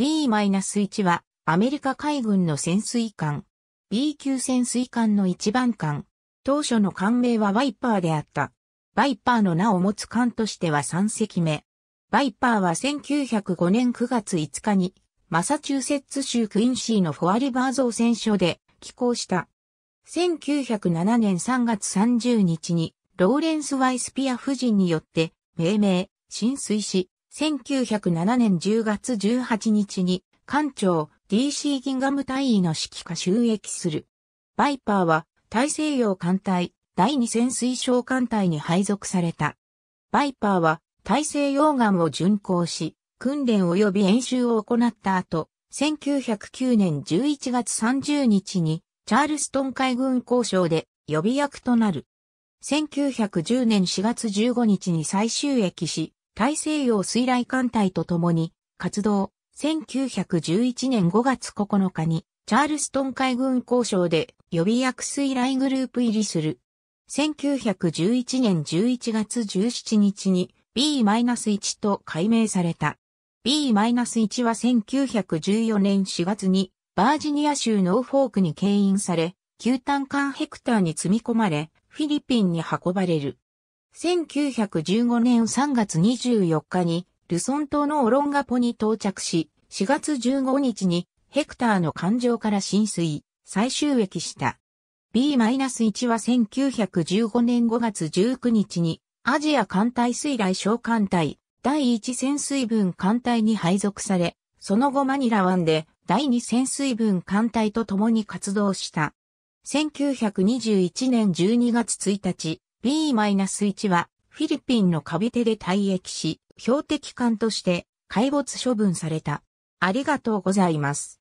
B-1 はアメリカ海軍の潜水艦。B 級潜水艦の一番艦。当初の艦名はワイパーであった。ワイパーの名を持つ艦としては3隻目。ワイパーは1905年9月5日にマサチューセッツ州クインシーのフォアリバー造船所で寄港した。1907年3月30日にローレンス・ワイスピア夫人によって命名、浸水し、1907年10月18日に、艦長 DC ギンガム隊員の指揮下収益する。バイパーは大西洋艦隊第二潜水艦艦隊に配属された。バイパーは大西洋岸を巡航し、訓練及び演習を行った後、1909年11月30日にチャールストン海軍交渉で予備役となる。1910年4月15日に再収益し、大西洋水雷艦隊と共に活動、1911年5月9日にチャールストン海軍交渉で予備役水雷グループ入りする。1911年11月17日に B-1 と改名された。B-1 は1914年4月にバージニア州ノーフォークに牽引され、旧単艦ヘクターに積み込まれ、フィリピンに運ばれる。1915年3月24日に、ルソン島のオロンガポに到着し、4月15日にヘクターの艦上から浸水、再収益した。B-1 は1915年5月19日にアジア艦隊水雷小艦隊第1潜水分艦隊に配属され、その後マニラ湾で第2潜水分艦隊と共に活動した。1921年12月1日、B-1 はフィリピンのカビテで退役し、標的艦として海没処分された。ありがとうございます。